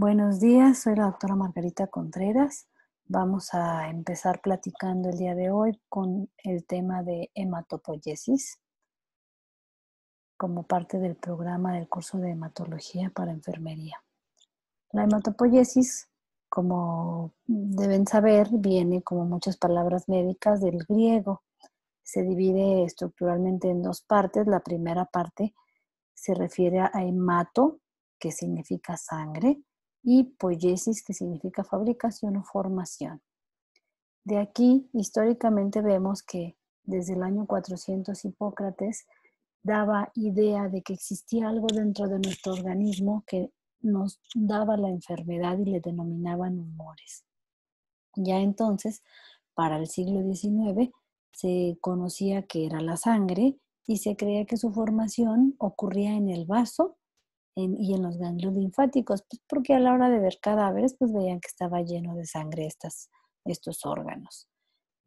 Buenos días, soy la doctora Margarita Contreras. Vamos a empezar platicando el día de hoy con el tema de hematopoyesis como parte del programa del curso de hematología para enfermería. La hematopoyesis, como deben saber, viene como muchas palabras médicas del griego. Se divide estructuralmente en dos partes. La primera parte se refiere a hemato, que significa sangre, y poiesis, que significa fabricación o formación. De aquí, históricamente vemos que desde el año 400 Hipócrates daba idea de que existía algo dentro de nuestro organismo que nos daba la enfermedad y le denominaban humores. Ya entonces, para el siglo XIX, se conocía que era la sangre y se creía que su formación ocurría en el vaso y en los ganglios linfáticos, pues, porque a la hora de ver cadáveres, pues veían que estaba lleno de sangre estos órganos.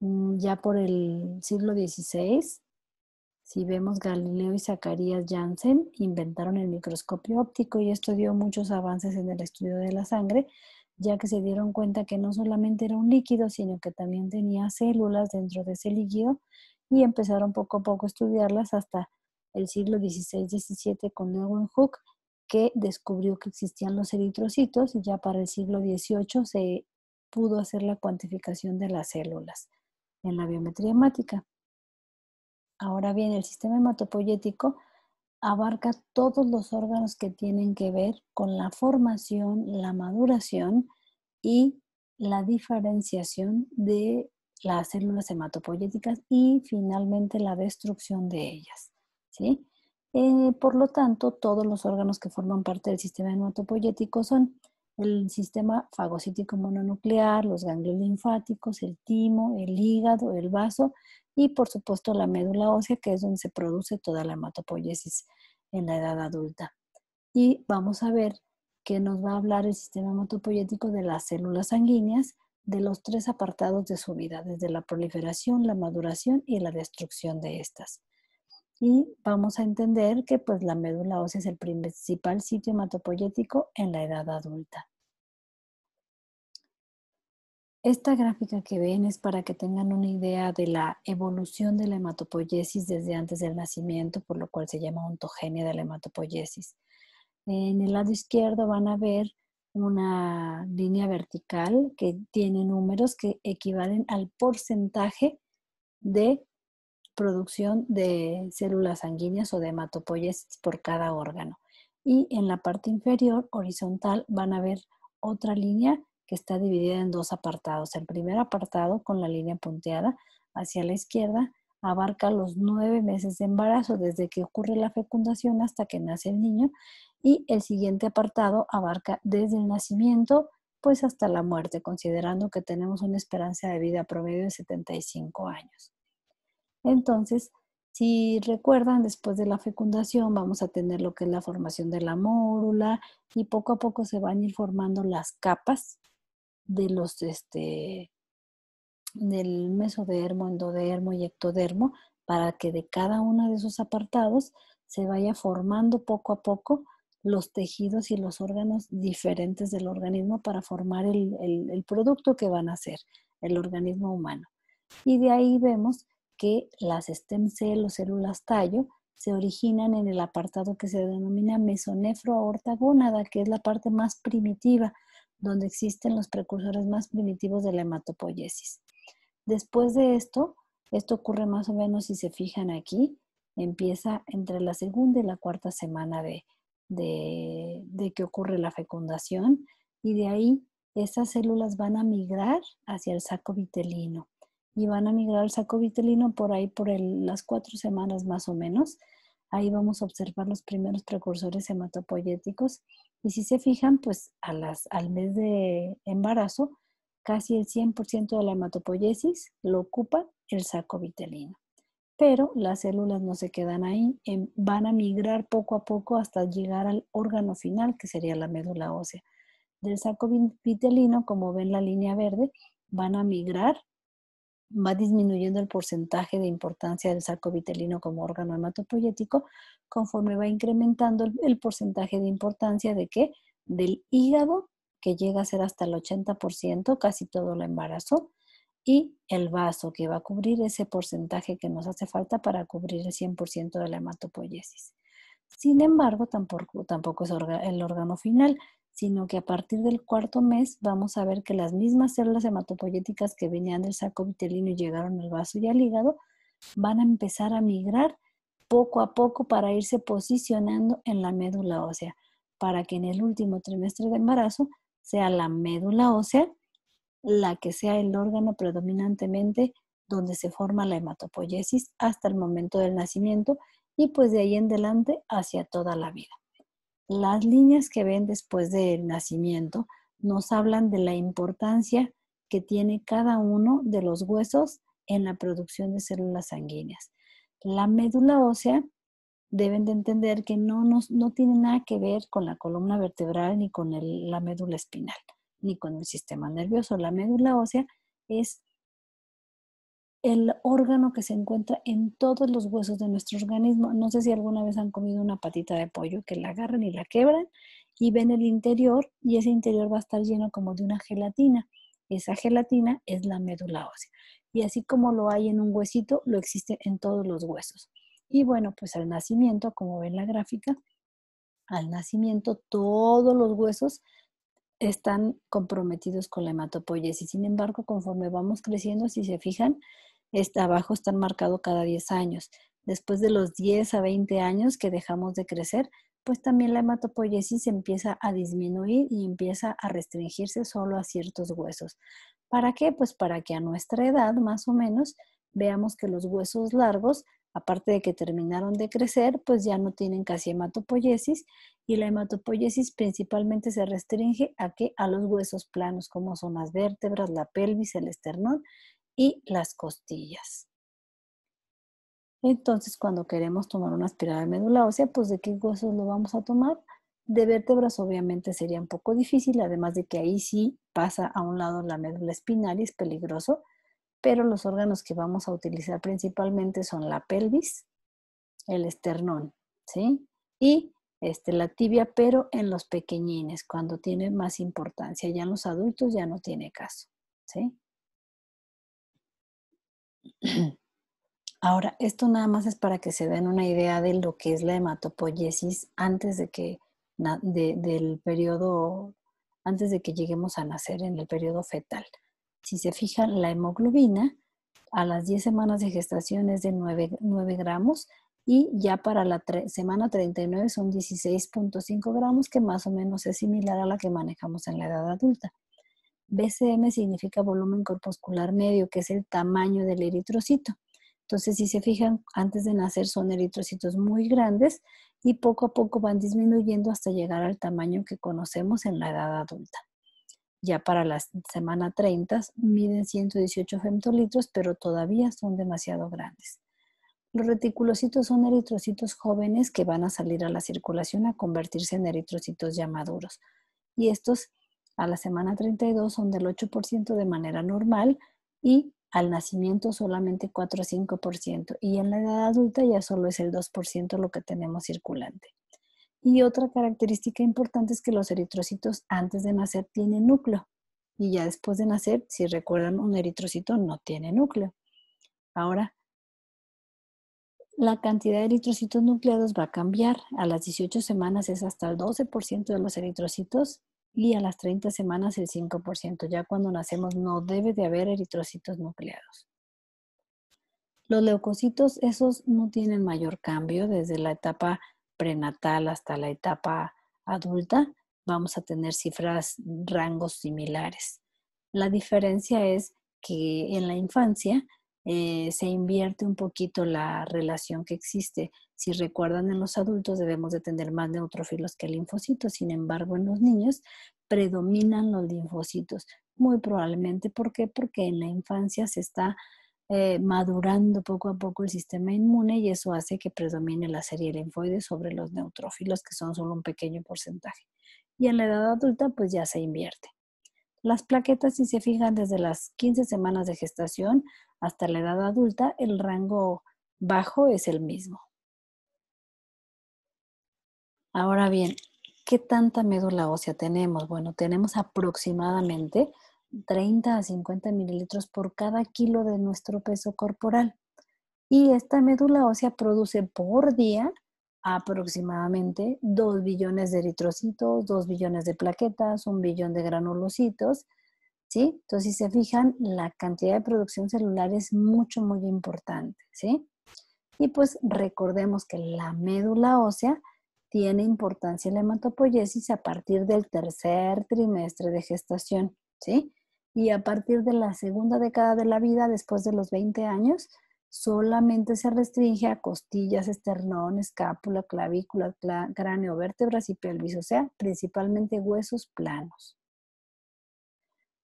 Mm, ya por el siglo XVI, si vemos Galileo y Zacarías Janssen inventaron el microscopio óptico y esto dio muchos avances en el estudio de la sangre, ya que se dieron cuenta que no solamente era un líquido, sino que también tenía células dentro de ese líquido y empezaron poco a poco a estudiarlas hasta el siglo XVI-XVII con Hooke que descubrió que existían los eritrocitos y ya para el siglo XVIII se pudo hacer la cuantificación de las células en la biometría hemática. Ahora bien, el sistema hematopoyético abarca todos los órganos que tienen que ver con la formación, la maduración y la diferenciación de las células hematopoyéticas y finalmente la destrucción de ellas. ¿sí? Eh, por lo tanto, todos los órganos que forman parte del sistema hematopoyético son el sistema fagocítico mononuclear, los ganglios linfáticos, el timo, el hígado, el vaso y por supuesto la médula ósea, que es donde se produce toda la hematopoiesis en la edad adulta. Y vamos a ver qué nos va a hablar el sistema hematopoyético de las células sanguíneas, de los tres apartados de su vida, desde la proliferación, la maduración y la destrucción de estas y vamos a entender que pues la médula ósea es el principal sitio hematopoyético en la edad adulta. Esta gráfica que ven es para que tengan una idea de la evolución de la hematopoyesis desde antes del nacimiento, por lo cual se llama ontogenia de la hematopoyesis. En el lado izquierdo van a ver una línea vertical que tiene números que equivalen al porcentaje de producción de células sanguíneas o de hematopoiesis por cada órgano. Y en la parte inferior, horizontal, van a ver otra línea que está dividida en dos apartados. El primer apartado, con la línea punteada hacia la izquierda, abarca los nueve meses de embarazo, desde que ocurre la fecundación hasta que nace el niño. Y el siguiente apartado abarca desde el nacimiento pues hasta la muerte, considerando que tenemos una esperanza de vida promedio de 75 años. Entonces, si recuerdan, después de la fecundación vamos a tener lo que es la formación de la mórula y poco a poco se van a ir formando las capas de los, este, del mesodermo, endodermo y ectodermo para que de cada uno de esos apartados se vaya formando poco a poco los tejidos y los órganos diferentes del organismo para formar el, el producto que van a ser el organismo humano. Y de ahí vemos que las stem cells o células tallo se originan en el apartado que se denomina mesonefroortagonada, que es la parte más primitiva, donde existen los precursores más primitivos de la hematopoiesis. Después de esto, esto ocurre más o menos si se fijan aquí, empieza entre la segunda y la cuarta semana de que ocurre la fecundación y de ahí esas células van a migrar hacia el saco vitelino y van a migrar al saco vitelino por ahí, por las cuatro semanas más o menos. Ahí vamos a observar los primeros precursores hematopoyéticos. Y si se fijan, pues a las, al mes de embarazo, casi el 100% de la hematopoyesis lo ocupa el saco vitelino. Pero las células no se quedan ahí, em, van a migrar poco a poco hasta llegar al órgano final, que sería la médula ósea. Del saco vitelino, como ven la línea verde, van a migrar va disminuyendo el porcentaje de importancia del saco vitelino como órgano hematopoyético conforme va incrementando el, porcentaje de importancia de qué? Del hígado, que llega a ser hasta el 80%, casi todo el embarazo, y el vaso, que va a cubrir ese porcentaje que nos hace falta para cubrir el 100% de la hematopoiesis. Sin embargo, tampoco, tampoco es el órgano final, sino que a partir del cuarto mes vamos a ver que las mismas células hematopoyéticas que venían del saco vitelino y llegaron al vaso y al hígado van a empezar a migrar poco a poco para irse posicionando en la médula ósea, para que en el último trimestre de embarazo sea la médula ósea la que sea el órgano predominantemente donde se forma la hematopoyesis hasta el momento del nacimiento y pues de ahí en adelante hacia toda la vida las líneas que ven después del nacimiento nos hablan de la importancia que tiene cada uno de los huesos en la producción de células sanguíneas. La médula ósea deben de entender que no, no tiene nada que ver con la columna vertebral ni con la médula espinal, ni con el sistema nervioso. La médula ósea es el órgano que se encuentra en todos los huesos de nuestro organismo. No sé si alguna vez han comido una patita de pollo que la agarran y la quebran y ven el interior y ese interior va a estar lleno como de una gelatina. Esa gelatina es la médula ósea. Y así como lo hay en un huesito, lo existe en todos los huesos. Y bueno, pues al nacimiento, como ven la gráfica, al nacimiento todos los huesos están comprometidos con la hematopoiesis. Sin embargo, conforme vamos creciendo, si se fijan, este, abajo están marcados cada 10 años. Después de los 10 a 20 años que dejamos de crecer, pues también la hematopoiesis empieza a disminuir y empieza a restringirse solo a ciertos huesos. ¿Para qué? Pues para que a nuestra edad, más o menos, veamos que los huesos largos, aparte de que terminaron de crecer, pues ya no tienen casi hematopoiesis y la hematopoiesis principalmente se restringe a que a los huesos planos, como son las vértebras, la pelvis, el esternón y las costillas. Entonces, cuando queremos tomar una aspirada de médula ósea, pues ¿de qué huesos lo vamos a tomar? De vértebras obviamente sería un poco difícil, además de que ahí sí pasa a un lado la médula espinal y es peligroso, pero los órganos que vamos a utilizar principalmente son la pelvis, el esternón, ¿sí? Y este, la tibia, pero en los pequeñines, cuando tiene más importancia. Ya en los adultos ya no tiene caso, ¿sí? Ahora, esto nada más es para que se den una idea de lo que es la hematopoyesis antes de que, del periodo, antes de que lleguemos a nacer en el periodo fetal. Si se fijan, la hemoglobina a las 10 semanas de gestación es de 9 gramos y ya para la semana 39 son 16.5 gramos, que más o menos es similar a la que manejamos en la edad adulta. BCM significa volumen corpuscular medio, que es el tamaño del eritrocito. Entonces, si se fijan, antes de nacer son eritrocitos muy grandes y poco a poco van disminuyendo hasta llegar al tamaño que conocemos en la edad adulta. Ya para la semana 30 miden 118 femtolitros, pero todavía son demasiado grandes. Los reticulocitos son eritrocitos jóvenes que van a salir a la circulación a convertirse en eritrocitos ya maduros. Y estos a la semana 32 son del 8% de manera normal y al nacimiento solamente 4 o 5% y en la edad adulta ya solo es el 2% lo que tenemos circulante. Y otra característica importante es que los eritrocitos antes de nacer tienen núcleo y ya después de nacer, si recuerdan, un eritrocito no tiene núcleo. Ahora, la cantidad de eritrocitos nucleados va a cambiar. A las 18 semanas es hasta el 12% de los eritrocitos y a las 30 semanas el 5%. Ya cuando nacemos no debe de haber eritrocitos nucleados. Los leucocitos, esos no tienen mayor cambio desde la etapa prenatal hasta la etapa adulta. Vamos a tener cifras, rangos similares. La diferencia es que en la infancia eh, se invierte un poquito la relación que existe. Si recuerdan, en los adultos debemos de tener más neutrófilos que linfocitos, sin embargo, en los niños predominan los linfocitos. Muy probablemente, ¿por qué? Porque en la infancia se está eh, madurando poco a poco el sistema inmune y eso hace que predomine la serie linfoide sobre los neutrófilos, que son solo un pequeño porcentaje. Y en la edad adulta, pues ya se invierte. Las plaquetas, si se fijan, desde las 15 semanas de gestación hasta la edad adulta, el rango bajo es el mismo. Ahora bien, ¿qué tanta médula ósea tenemos? Bueno, tenemos aproximadamente 30 a 50 mililitros por cada kilo de nuestro peso corporal. Y esta médula ósea produce por día aproximadamente 2 billones de eritrocitos, 2 billones de plaquetas, 1 billón de granulocitos entonces, si se fijan, la cantidad de producción celular es mucho, muy importante, ¿sí? Y pues recordemos que la médula ósea tiene importancia en la hematopoiesis a partir del tercer trimestre de gestación, ¿sí? Y a partir de la segunda década de la vida, después de los 20 años, solamente se restringe a costillas, esternón, escápula, clavícula, cráneo, vértebras y pelvis, o sea, principalmente huesos planos.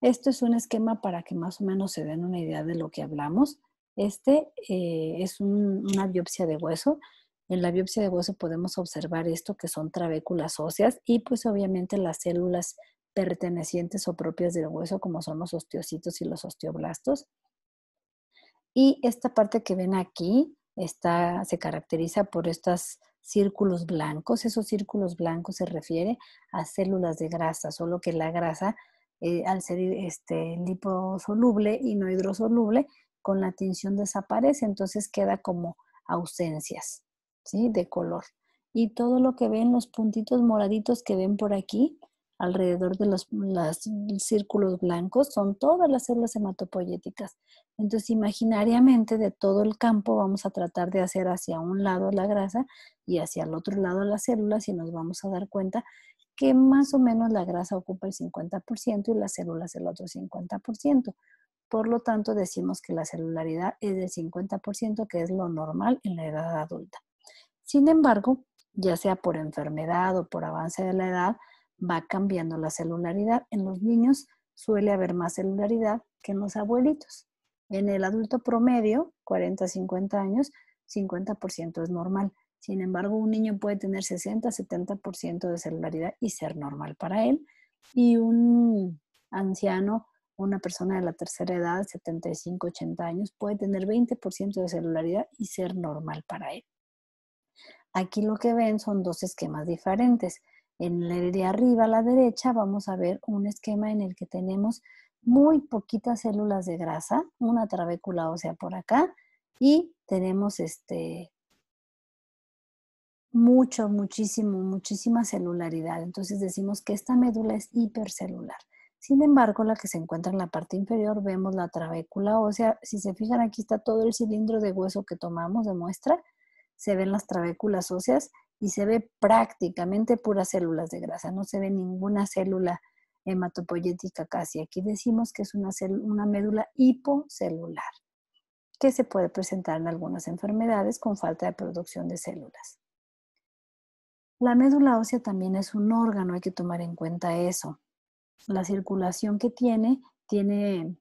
Esto es un esquema para que más o menos se den una idea de lo que hablamos. Este eh, es una biopsia de hueso. En la biopsia de hueso podemos observar esto que son trabéculas óseas y pues obviamente las células pertenecientes o propias del hueso como son los osteocitos y los osteoblastos. Y esta parte que ven aquí se caracteriza por estos círculos blancos. Esos círculos blancos se refiere a células de grasa, solo que la grasa eh, al ser este, liposoluble y no hidrosoluble, con la tinción desaparece, entonces queda como ausencias ¿sí? de color. Y todo lo que ven, los puntitos moraditos que ven por aquí, alrededor de los, los, círculos blancos son todas las células hematopoyéticas. Entonces, imaginariamente de todo el campo vamos a tratar de hacer hacia un lado la grasa y hacia el otro lado las células y nos vamos a dar cuenta que más o menos la grasa ocupa el 50% y las células el otro 50%. Por lo tanto, decimos que la celularidad es del 50%, que es lo normal en la edad adulta. Sin embargo, ya sea por enfermedad o por avance de la edad, va cambiando la celularidad. En los niños suele haber más celularidad que en los abuelitos. En el adulto promedio, 40-50 años, 50% es normal. Sin embargo, un niño puede tener 60-70% de celularidad y ser normal para él. Y un anciano, una persona de la tercera edad, 75-80 años, puede tener 20% de celularidad y ser normal para él. Aquí lo que ven son dos esquemas diferentes. En la de arriba a la derecha vamos a ver un esquema en el que tenemos muy poquitas células de grasa, una trabécula ósea por acá y tenemos este, mucho, muchísimo, muchísima celularidad. Entonces decimos que esta médula es hipercelular. Sin embargo, la que se encuentra en la parte inferior, vemos la trabécula ósea. Si se fijan, aquí está todo el cilindro de hueso que tomamos de muestra. Se ven las trabéculas óseas y se ve prácticamente puras células de grasa. No se ve ninguna célula hematopoyética casi. Aquí decimos que es una, una médula hipocelular que se puede presentar en algunas enfermedades con falta de producción de células. La médula ósea también es un órgano, hay que tomar en cuenta eso. La circulación que tiene, tiene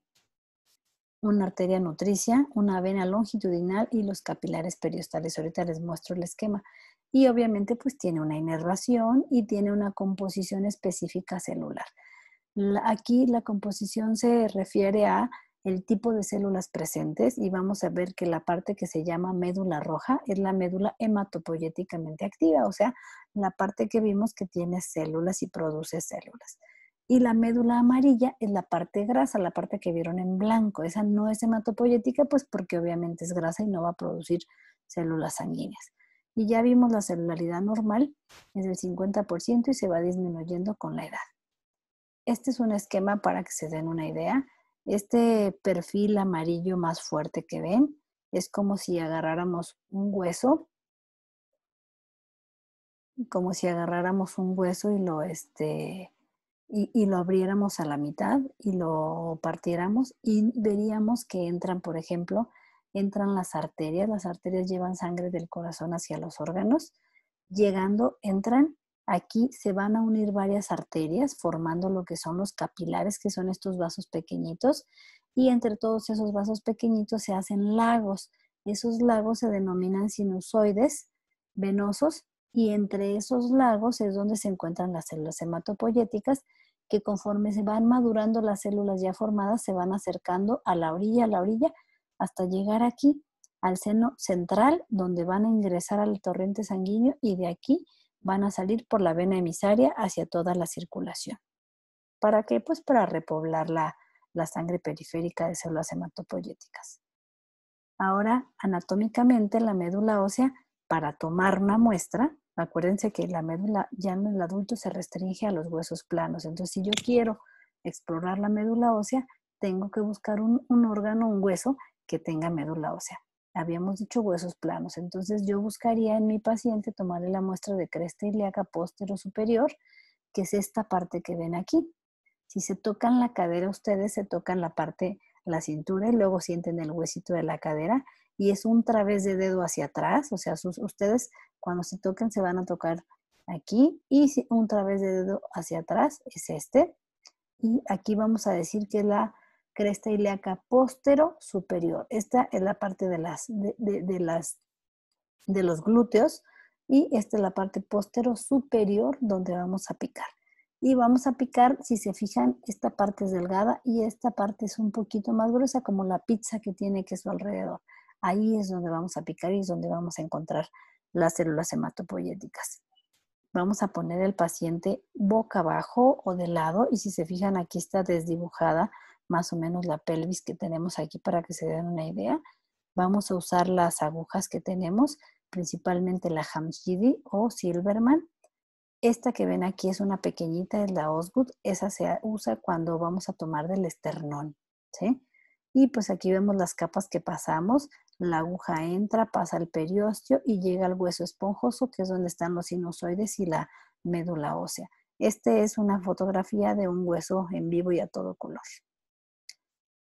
una arteria nutricia, una vena longitudinal y los capilares periostales. Ahorita les muestro el esquema. Y obviamente pues tiene una inervación y tiene una composición específica celular. Aquí la composición se refiere a el tipo de células presentes y vamos a ver que la parte que se llama médula roja es la médula hematopoyéticamente activa, o sea, la parte que vimos que tiene células y produce células. Y la médula amarilla es la parte grasa, la parte que vieron en blanco. Esa no es hematopoyética, pues porque obviamente es grasa y no va a producir células sanguíneas. Y ya vimos la celularidad normal, es del 50% y se va disminuyendo con la edad. Este es un esquema para que se den una idea este perfil amarillo más fuerte que ven es como si agarráramos un hueso, como si agarráramos un hueso y lo, este, y, y lo abriéramos a la mitad y lo partiéramos y veríamos que entran, por ejemplo, entran las arterias, las arterias llevan sangre del corazón hacia los órganos, llegando, entran Aquí se van a unir varias arterias formando lo que son los capilares, que son estos vasos pequeñitos, y entre todos esos vasos pequeñitos se hacen lagos. Esos lagos se denominan sinusoides venosos y entre esos lagos es donde se encuentran las células hematopoyéticas que conforme se van madurando las células ya formadas se van acercando a la orilla, a la orilla, hasta llegar aquí al seno central donde van a ingresar al torrente sanguíneo y de aquí van a salir por la vena emisaria hacia toda la circulación. ¿Para qué? Pues para repoblar la, sangre periférica de células hematopoyéticas. Ahora, anatómicamente, la médula ósea, para tomar una muestra, acuérdense que la médula ya en el adulto se restringe a los huesos planos. Entonces, si yo quiero explorar la médula ósea, tengo que buscar un, un órgano, un hueso que tenga médula ósea habíamos dicho huesos planos. Entonces yo buscaría en mi paciente tomarle la muestra de cresta ilíaca póstero superior, que es esta parte que ven aquí. Si se tocan la cadera, ustedes se tocan la parte, la cintura y luego sienten el huesito de la cadera y es un través de dedo hacia atrás, o sea, ustedes cuando se tocan se van a tocar aquí y un través de dedo hacia atrás es este. Y aquí vamos a decir que la cresta ilíaca póstero superior. Esta es la parte de las de, los glúteos y esta es la parte póstero superior donde vamos a picar. Y vamos a picar, si se fijan, esta parte es delgada y esta parte es un poquito más gruesa como la pizza que tiene que queso alrededor. Ahí es donde vamos a picar y es donde vamos a encontrar las células hematopoyéticas. Vamos a poner el paciente boca abajo o de lado y si se fijan aquí está desdibujada más o menos la pelvis que tenemos aquí para que se den una idea. Vamos a usar las agujas que tenemos, principalmente la Hamshidi o Silverman. Esta que ven aquí es una pequeñita, es la Osgood. Esa se usa cuando vamos a tomar del esternón, Y pues aquí vemos las capas que pasamos. La aguja entra, pasa al periósteo y llega al hueso esponjoso, que es donde están los sinusoides y la médula ósea. Esta es una fotografía de un hueso en vivo y a todo color.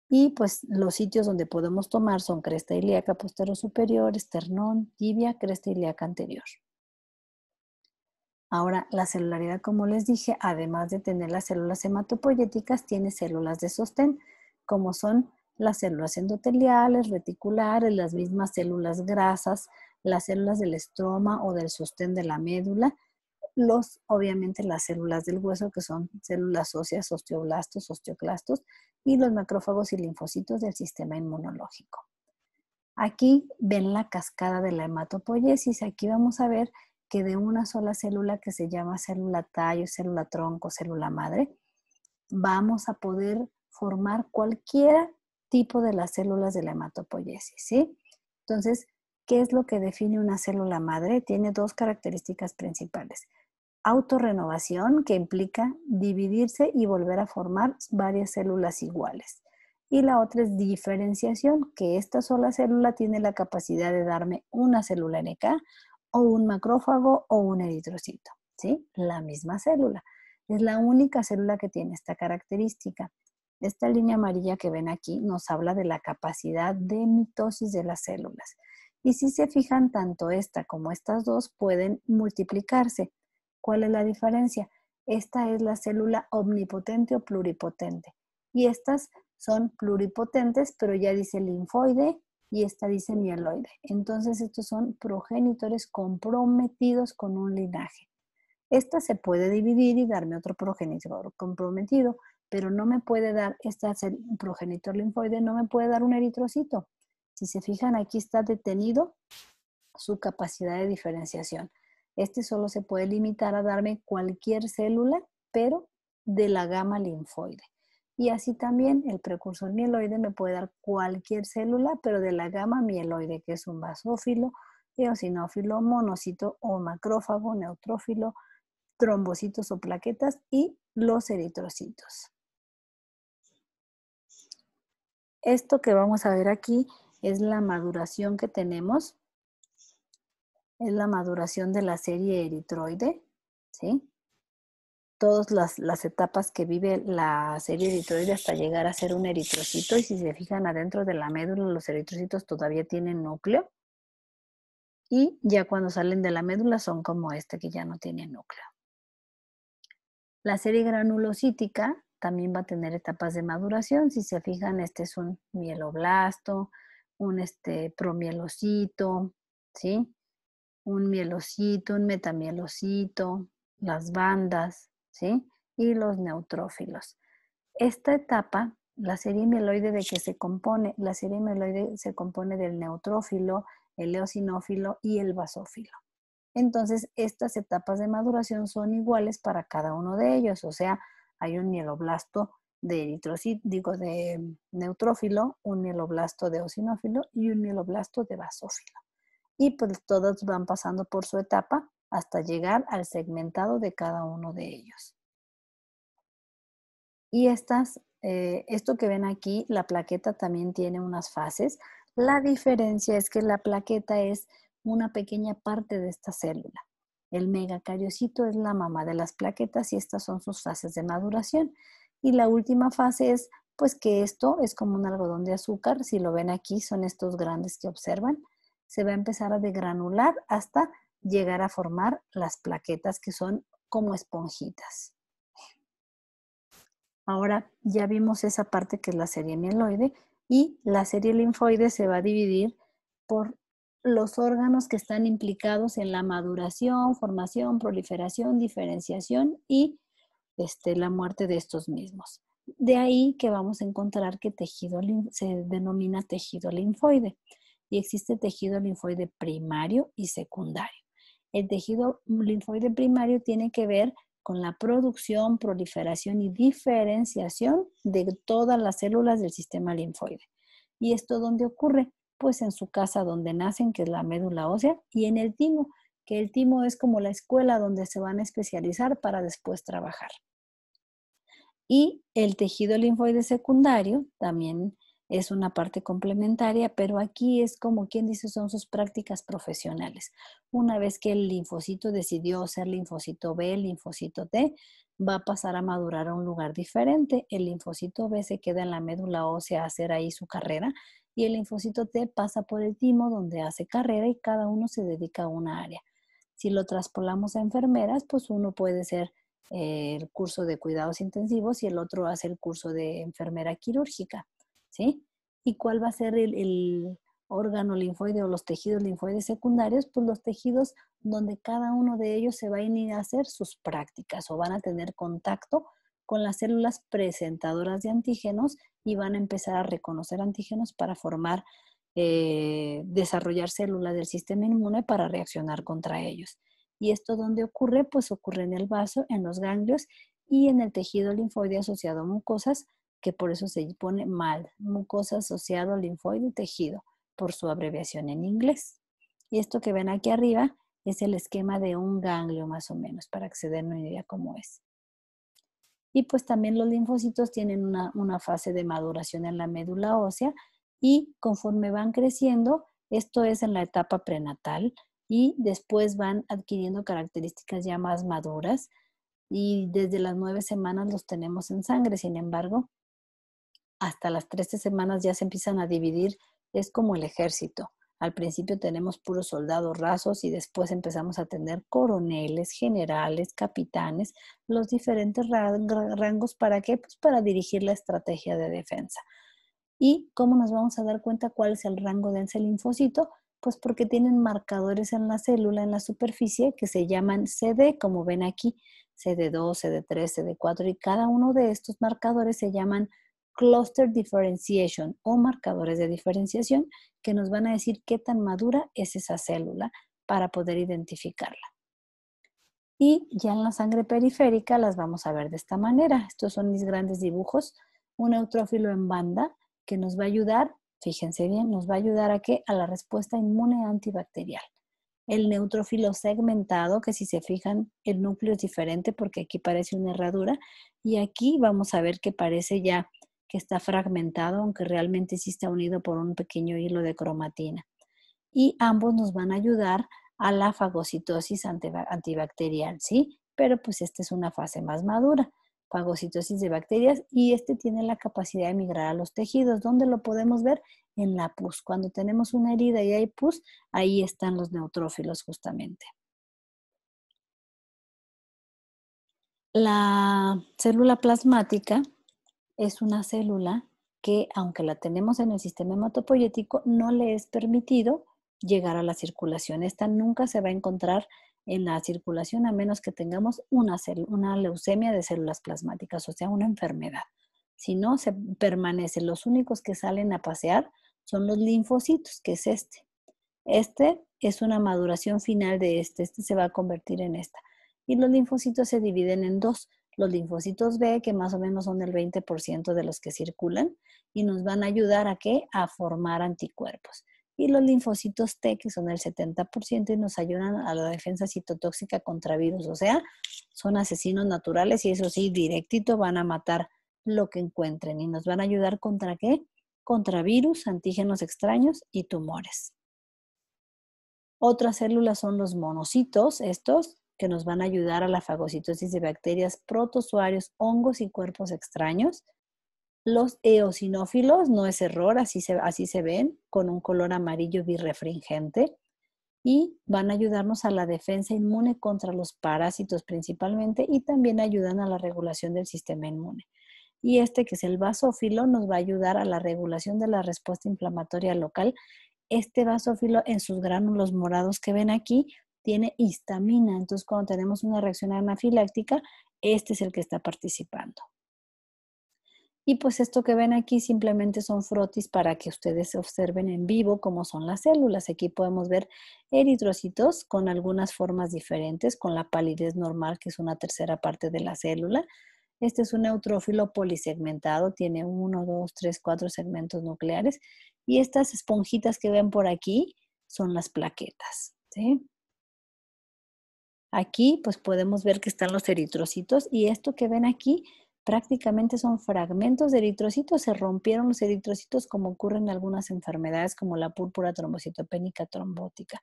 Y pues los sitios donde podemos tomar son cresta ilíaca posterior superior, esternón, tibia, cresta ilíaca anterior. Ahora, la celularidad, como les dije, además de tener las células hematopoyéticas, tiene células de sostén, como son las células endoteliales, reticulares, las mismas células grasas, las células del estroma o del sostén de la médula, los, obviamente, las células del hueso, que son células óseas, osteoblastos, osteoclastos, y los macrófagos y linfocitos del sistema inmunológico. Aquí ven la cascada de la hematopoiesis. Aquí vamos a ver que de una sola célula que se llama célula tallo, célula tronco, célula madre, vamos a poder formar cualquier tipo de las células de la hematopoiesis, Entonces, ¿Qué es lo que define una célula madre? Tiene dos características principales. Autorrenovación, que implica dividirse y volver a formar varias células iguales. Y la otra es diferenciación, que esta sola célula tiene la capacidad de darme una célula NK o un macrófago o un eritrocito. ¿sí? La misma célula. Es la única célula que tiene esta característica. Esta línea amarilla que ven aquí nos habla de la capacidad de mitosis de las células. Y si se fijan, tanto esta como estas dos pueden multiplicarse. ¿Cuál es la diferencia? Esta es la célula omnipotente o pluripotente. Y estas son pluripotentes, pero ya dice linfoide y esta dice mieloide. Entonces estos son progenitores comprometidos con un linaje. Esta se puede dividir y darme otro progenitor comprometido, pero no me puede dar, este progenitor linfoide, no me puede dar un eritrocito. Si se fijan, aquí está detenido su capacidad de diferenciación. Este solo se puede limitar a darme cualquier célula, pero de la gama linfoide. Y así también el precursor mieloide me puede dar cualquier célula, pero de la gama mieloide, que es un basófilo, eosinófilo, monocito o macrófago, neutrófilo, trombocitos o plaquetas y los eritrocitos. Esto que vamos a ver aquí es la maduración que tenemos, es la maduración de la serie eritroide, ¿sí? Todas las, las etapas que vive la serie eritroide hasta llegar a ser un eritrocito y si se fijan adentro de la médula los eritrocitos todavía tienen núcleo y ya cuando salen de la médula son como este que ya no tiene núcleo. La serie granulocítica también va a tener etapas de maduración. Si se fijan, este es un mieloblasto, un este, promielocito, ¿sí? Un mielocito, un metamielocito, las bandas, ¿sí? Y los neutrófilos. Esta etapa, la serie mieloide de que se compone, la serie mieloide se compone del neutrófilo, el eosinófilo y el basófilo. Entonces, estas etapas de maduración son iguales para cada uno de ellos, o sea, hay un mieloblasto de de neutrófilo, un mieloblasto de eosinófilo y un mieloblasto de basófilo. Y pues todos van pasando por su etapa hasta llegar al segmentado de cada uno de ellos. Y estas, eh, esto que ven aquí, la plaqueta también tiene unas fases. La diferencia es que la plaqueta es una pequeña parte de esta célula. El megacariocito es la mamá de las plaquetas y estas son sus fases de maduración. Y la última fase es pues que esto es como un algodón de azúcar, si lo ven aquí son estos grandes que observan, se va a empezar a degranular hasta llegar a formar las plaquetas que son como esponjitas. Ahora ya vimos esa parte que es la serie mieloide y la serie linfoide se va a dividir por los órganos que están implicados en la maduración, formación, proliferación, diferenciación y este, la muerte de estos mismos. De ahí que vamos a encontrar que tejido se denomina tejido linfoide y existe tejido linfoide primario y secundario. El tejido linfoide primario tiene que ver con la producción, proliferación y diferenciación de todas las células del sistema linfoide. ¿Y esto dónde ocurre? Pues en su casa donde nacen, que es la médula ósea, y en el timo, que el timo es como la escuela donde se van a especializar para después trabajar. Y el tejido linfoide secundario también es una parte complementaria, pero aquí es como quien dice son sus prácticas profesionales. Una vez que el linfocito decidió ser linfocito B, linfocito T, va a pasar a madurar a un lugar diferente. El linfocito B se queda en la médula ósea a hacer ahí su carrera y el linfocito T pasa por el timo donde hace carrera y cada uno se dedica a una área. Si lo traspolamos a enfermeras, pues uno puede ser el curso de cuidados intensivos y el otro hace el curso de enfermera quirúrgica, ¿sí? ¿Y cuál va a ser el, órgano linfoide o los tejidos linfoides secundarios? Pues los tejidos donde cada uno de ellos se va a ir a hacer sus prácticas o van a tener contacto con las células presentadoras de antígenos y van a empezar a reconocer antígenos para formar, eh, desarrollar células del sistema inmune para reaccionar contra ellos. ¿Y esto dónde ocurre? Pues ocurre en el vaso, en los ganglios y en el tejido linfoide asociado a mucosas, que por eso se pone mal, mucosa asociado linfoide tejido, por su abreviación en inglés. Y esto que ven aquí arriba es el esquema de un ganglio más o menos, para acceder, a una idea cómo es. Y pues también los linfocitos tienen una, una fase de maduración en la médula ósea y conforme van creciendo, esto es en la etapa prenatal, y después van adquiriendo características ya más maduras y desde las nueve semanas los tenemos en sangre. Sin embargo, hasta las trece semanas ya se empiezan a dividir. Es como el ejército. Al principio tenemos puros soldados rasos y después empezamos a tener coroneles, generales, capitanes, los diferentes rangos. ¿Para qué? Pues para dirigir la estrategia de defensa. ¿Y cómo nos vamos a dar cuenta cuál es el rango de ese linfocito? Pues porque tienen marcadores en la célula, en la superficie, que se llaman CD, como ven aquí, CD2, CD3, CD4, y cada uno de estos marcadores se llaman cluster differentiation o marcadores de diferenciación que nos van a decir qué tan madura es esa célula para poder identificarla. Y ya en la sangre periférica las vamos a ver de esta manera. Estos son mis grandes dibujos. Un neutrófilo en banda que nos va a ayudar fíjense bien, nos va a ayudar a qué? A la respuesta inmune antibacterial. El neutrófilo segmentado, que si se fijan, el núcleo es diferente porque aquí parece una herradura y aquí vamos a ver que parece ya que está fragmentado, aunque realmente sí está unido por un pequeño hilo de cromatina. Y ambos nos van a ayudar a la fagocitosis antibacterial, ¿sí? Pero pues esta es una fase más madura fagocitosis de bacterias y este tiene la capacidad de migrar a los tejidos. ¿Dónde lo podemos ver? En la pus. Cuando tenemos una herida y hay pus, ahí están los neutrófilos justamente. La célula plasmática es una célula que, aunque la tenemos en el sistema hematopoyético, no le es permitido llegar a la circulación. Esta nunca se va a encontrar en la circulación a menos que tengamos una, una leucemia de células plasmáticas, o sea, una enfermedad. Si no, se permanece, Los únicos que salen a pasear son los linfocitos, que es este. Este es una maduración final de este. Este se va a convertir en esta. Y los linfocitos se dividen en dos. Los linfocitos B, que más o menos son el 20% de los que circulan, y nos van a ayudar a qué? A formar anticuerpos y los linfocitos T, que son el 70%, y nos ayudan a la defensa citotóxica contra virus. O sea, son asesinos naturales y eso sí, directito van a matar lo que encuentren y nos van a ayudar contra qué? Contra virus, antígenos extraños y tumores. Otras células son los monocitos, estos que nos van a ayudar a la fagocitosis de bacterias, protozoarios, hongos y cuerpos extraños. Los eosinófilos, no es error, así se, así se ven, con un color amarillo birrefringente y van a ayudarnos a la defensa inmune contra los parásitos principalmente y también ayudan a la regulación del sistema inmune. Y este que es el basófilo nos va a ayudar a la regulación de la respuesta inflamatoria local. Este basófilo en sus gránulos morados que ven aquí tiene histamina, entonces cuando tenemos una reacción anafiláctica, este es el que está participando. Y pues esto que ven aquí simplemente son frotis para que ustedes observen en vivo cómo son las células. Aquí podemos ver eritrocitos con algunas formas diferentes, con la palidez normal, que es una tercera parte de la célula. Este es un neutrófilo polisegmentado, tiene uno, dos, tres, cuatro segmentos nucleares. Y estas esponjitas que ven por aquí son las plaquetas. Aquí pues podemos ver que están los eritrocitos y esto que ven aquí prácticamente son fragmentos de eritrocitos, se rompieron los eritrocitos como ocurre en algunas enfermedades como la púrpura trombocitopénica trombótica.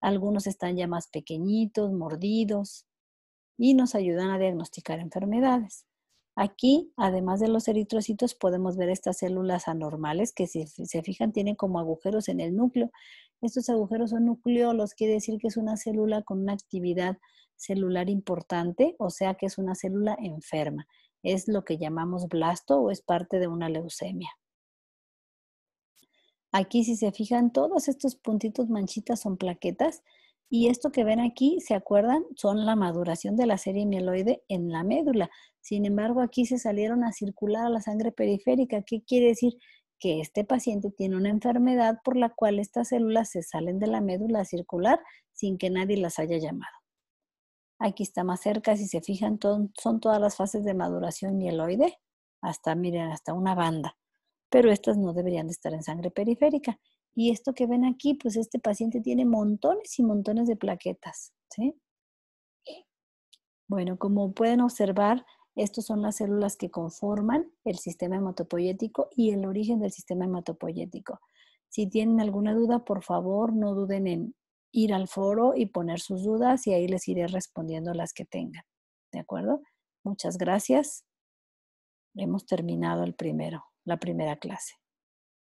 Algunos están ya más pequeñitos, mordidos y nos ayudan a diagnosticar enfermedades. Aquí, además de los eritrocitos, podemos ver estas células anormales que, si se fijan, tienen como agujeros en el núcleo. Estos agujeros son nucleolos, quiere decir que es una célula con una actividad celular importante, o sea que es una célula enferma es lo que llamamos blasto o es parte de una leucemia. Aquí si se fijan, todos estos puntitos manchitas son plaquetas y esto que ven aquí, ¿se acuerdan? Son la maduración de la serie mieloide en la médula. Sin embargo, aquí se salieron a circular a la sangre periférica. ¿Qué quiere decir? Que este paciente tiene una enfermedad por la cual estas células se salen de la médula a circular sin que nadie las haya llamado. Aquí está más cerca, si se fijan, son todas las fases de maduración mieloide, hasta, miren, hasta una banda. Pero estas no deberían de estar en sangre periférica. Y esto que ven aquí, pues este paciente tiene montones y montones de plaquetas, ¿sí? Bueno, como pueden observar, estas son las células que conforman el sistema hematopoyético y el origen del sistema hematopoyético. Si tienen alguna duda, por favor, no duden en ir al foro y poner sus dudas y ahí les iré respondiendo las que tengan. ¿De acuerdo? Muchas gracias. Hemos terminado el primero, la primera clase.